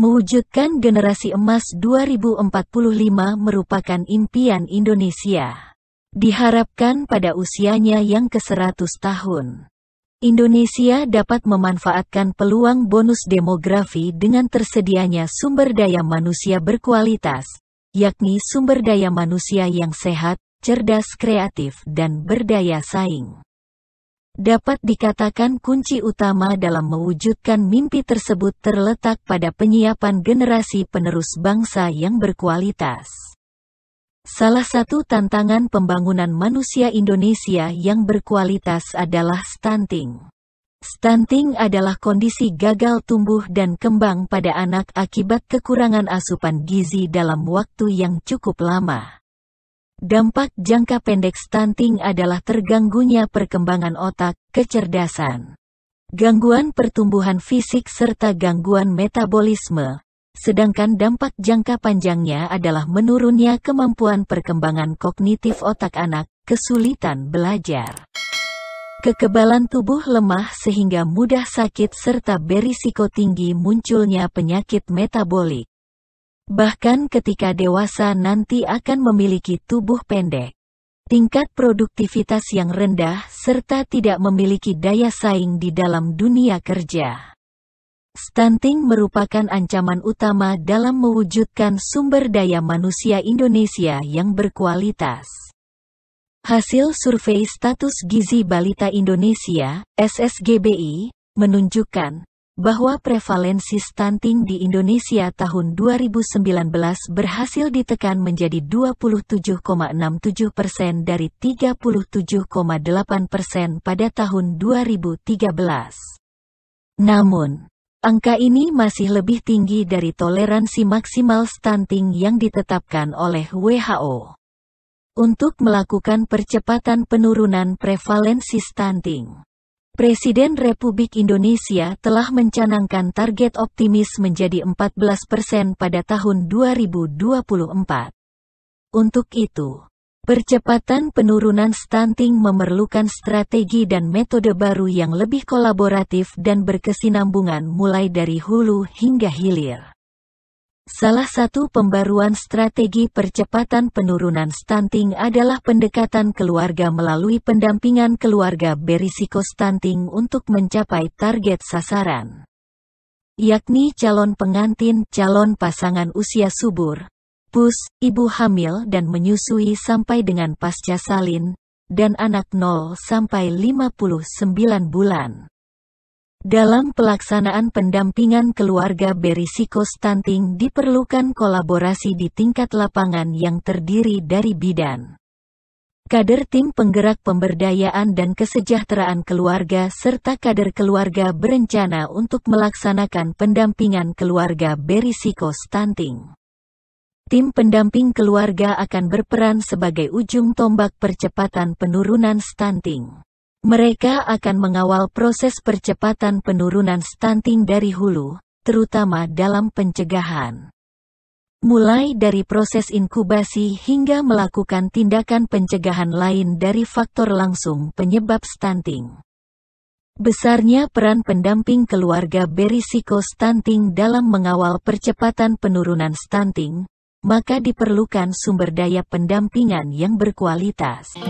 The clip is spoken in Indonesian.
Mewujudkan generasi emas 2045 merupakan impian Indonesia. Diharapkan pada usianya yang ke-100 tahun, Indonesia dapat memanfaatkan peluang bonus demografi dengan tersedianya sumber daya manusia berkualitas, yakni sumber daya manusia yang sehat, cerdas kreatif dan berdaya saing dapat dikatakan kunci utama dalam mewujudkan mimpi tersebut terletak pada penyiapan generasi penerus bangsa yang berkualitas. Salah satu tantangan pembangunan manusia Indonesia yang berkualitas adalah stunting. Stunting adalah kondisi gagal tumbuh dan kembang pada anak akibat kekurangan asupan gizi dalam waktu yang cukup lama. Dampak jangka pendek stunting adalah terganggunya perkembangan otak, kecerdasan, gangguan pertumbuhan fisik serta gangguan metabolisme. Sedangkan dampak jangka panjangnya adalah menurunnya kemampuan perkembangan kognitif otak anak, kesulitan belajar, kekebalan tubuh lemah sehingga mudah sakit serta berisiko tinggi munculnya penyakit metabolik. Bahkan ketika dewasa nanti akan memiliki tubuh pendek, tingkat produktivitas yang rendah serta tidak memiliki daya saing di dalam dunia kerja. Stunting merupakan ancaman utama dalam mewujudkan sumber daya manusia Indonesia yang berkualitas. Hasil survei status gizi balita Indonesia, SSGBI, menunjukkan bahwa prevalensi stunting di Indonesia tahun 2019 berhasil ditekan menjadi 27,67 persen dari 37,8 persen pada tahun 2013. Namun, angka ini masih lebih tinggi dari toleransi maksimal stunting yang ditetapkan oleh WHO. Untuk melakukan percepatan penurunan prevalensi stunting Presiden Republik Indonesia telah mencanangkan target optimis menjadi 14 persen pada tahun 2024. Untuk itu, percepatan penurunan stunting memerlukan strategi dan metode baru yang lebih kolaboratif dan berkesinambungan mulai dari hulu hingga hilir. Salah satu pembaruan strategi percepatan penurunan stunting adalah pendekatan keluarga melalui pendampingan keluarga berisiko stunting untuk mencapai target sasaran. Yakni calon pengantin, calon pasangan usia subur, pus, ibu hamil dan menyusui sampai dengan pasca salin, dan anak 0 sampai 59 bulan. Dalam pelaksanaan pendampingan keluarga berisiko stunting diperlukan kolaborasi di tingkat lapangan yang terdiri dari bidan, kader tim penggerak pemberdayaan dan kesejahteraan keluarga serta kader keluarga berencana untuk melaksanakan pendampingan keluarga berisiko stunting. Tim pendamping keluarga akan berperan sebagai ujung tombak percepatan penurunan stunting. Mereka akan mengawal proses percepatan penurunan stunting dari hulu, terutama dalam pencegahan. Mulai dari proses inkubasi hingga melakukan tindakan pencegahan lain dari faktor langsung penyebab stunting. Besarnya peran pendamping keluarga berisiko stunting dalam mengawal percepatan penurunan stunting, maka diperlukan sumber daya pendampingan yang berkualitas.